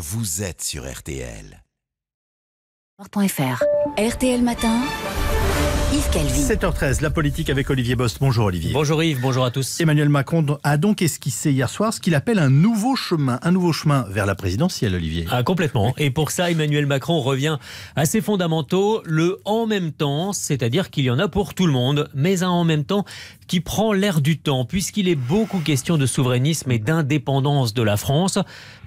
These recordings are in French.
Vous êtes sur RTL. RTL Matin. Yves Calvi. 7h13, la politique avec Olivier Bost. Bonjour Olivier. Bonjour Yves, bonjour à tous. Emmanuel Macron a donc esquissé hier soir ce qu'il appelle un nouveau chemin, un nouveau chemin vers la présidentielle, Olivier. Ah, complètement. Et pour ça, Emmanuel Macron revient à ses fondamentaux, le en même temps, c'est-à-dire qu'il y en a pour tout le monde, mais un en même temps qui prend l'air du temps, puisqu'il est beaucoup question de souverainisme et d'indépendance de la France.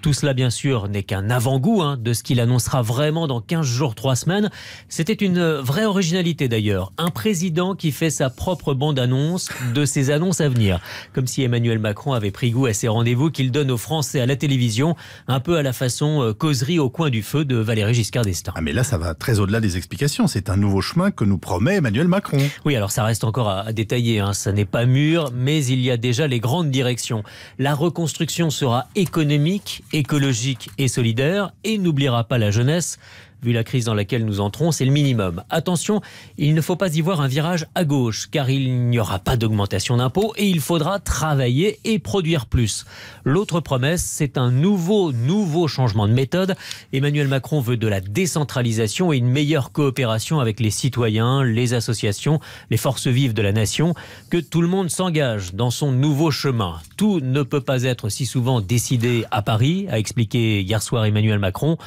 Tout cela, bien sûr, n'est qu'un avant-goût hein, de ce qu'il annoncera vraiment dans 15 jours, 3 semaines. C'était une vraie originalité d'ailleurs. Un président qui fait sa propre bande-annonce de ses annonces à venir. Comme si Emmanuel Macron avait pris goût à ces rendez-vous qu'il donne aux Français à la télévision, un peu à la façon euh, causerie au coin du feu de Valéry Giscard d'Estaing. Ah mais là, ça va très au-delà des explications. C'est un nouveau chemin que nous promet Emmanuel Macron. Oui, alors ça reste encore à, détailler. Hein. Ce n'est pas mûr, mais il y a déjà les grandes directions. La reconstruction sera économique, écologique et solidaire, et n'oubliera pas la jeunesse vu la crise dans laquelle nous entrons, c'est le minimum. Attention, il ne faut pas y voir un virage à gauche, car il n'y aura pas d'augmentation d'impôts et il faudra travailler et produire plus. L'autre promesse, c'est un nouveau, nouveau changement de méthode. Emmanuel Macron veut de la décentralisation et une meilleure coopération avec les citoyens, les associations, les forces vives de la nation, que tout le monde s'engage dans son nouveau chemin. Tout ne peut pas être si souvent décidé à Paris, a expliqué hier soir Emmanuel Macron.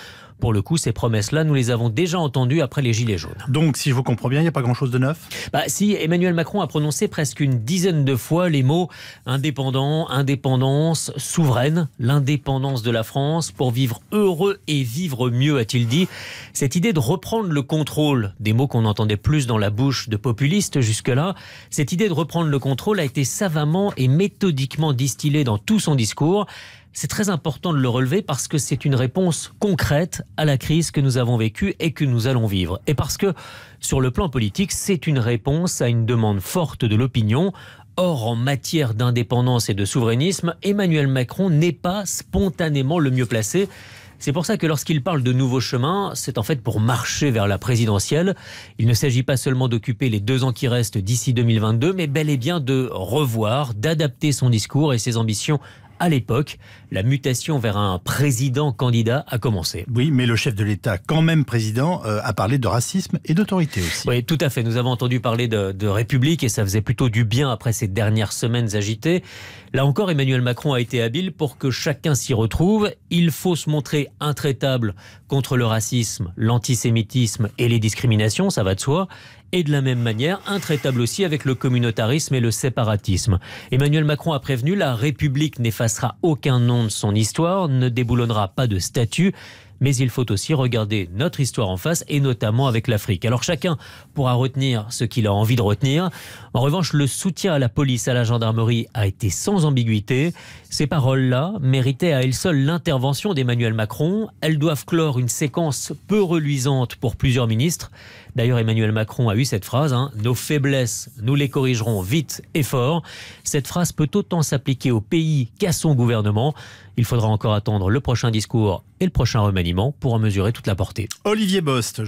Pour le coup, ces promesses-là, nous les avons déjà entendues après les Gilets jaunes. Donc, si je vous comprends bien, il n'y a pas grand-chose de neuf bah, Si, Emmanuel Macron a prononcé presque une dizaine de fois les mots indépendant, indépendance, souveraine, l'indépendance de la France pour vivre heureux et vivre mieux, a-t-il dit. Cette idée de reprendre le contrôle, des mots qu'on entendait plus dans la bouche de populistes jusque-là, cette idée de reprendre le contrôle a été savamment et méthodiquement distillée dans tout son discours. C'est très important de le relever parce que c'est une réponse concrète à la crise que nous avons vécue et que nous allons vivre. Et parce que, sur le plan politique, c'est une réponse à une demande forte de l'opinion. Or, en matière d'indépendance et de souverainisme, Emmanuel Macron n'est pas spontanément le mieux placé. C'est pour ça que lorsqu'il parle de nouveaux chemins, c'est en fait pour marcher vers la présidentielle. Il ne s'agit pas seulement d'occuper les deux ans qui restent d'ici 2022, mais bel et bien de revoir, d'adapter son discours et ses ambitions à l'époque, la mutation vers un président candidat a commencé. Oui, mais le chef de l'État, quand même président, euh, a parlé de racisme et d'autorité aussi. Oui, tout à fait. Nous avons entendu parler de, de République et ça faisait plutôt du bien après ces dernières semaines agitées. Là encore, Emmanuel Macron a été habile pour que chacun s'y retrouve. Il faut se montrer intraitable contre le racisme, l'antisémitisme et les discriminations, ça va de soi et de la même manière intraitable aussi avec le communautarisme et le séparatisme. Emmanuel Macron a prévenu, la République n'effacera aucun nom de son histoire, ne déboulonnera pas de statut mais il faut aussi regarder notre histoire en face et notamment avec l'Afrique. Alors chacun pourra retenir ce qu'il a envie de retenir. En revanche, le soutien à la police, à la gendarmerie a été sans ambiguïté. Ces paroles-là méritaient à elles seules l'intervention d'Emmanuel Macron. Elles doivent clore une séquence peu reluisante pour plusieurs ministres, D'ailleurs, Emmanuel Macron a eu cette phrase hein, Nos faiblesses, nous les corrigerons vite et fort. Cette phrase peut autant s'appliquer au pays qu'à son gouvernement. Il faudra encore attendre le prochain discours et le prochain remaniement pour en mesurer toute la portée. Olivier Bost,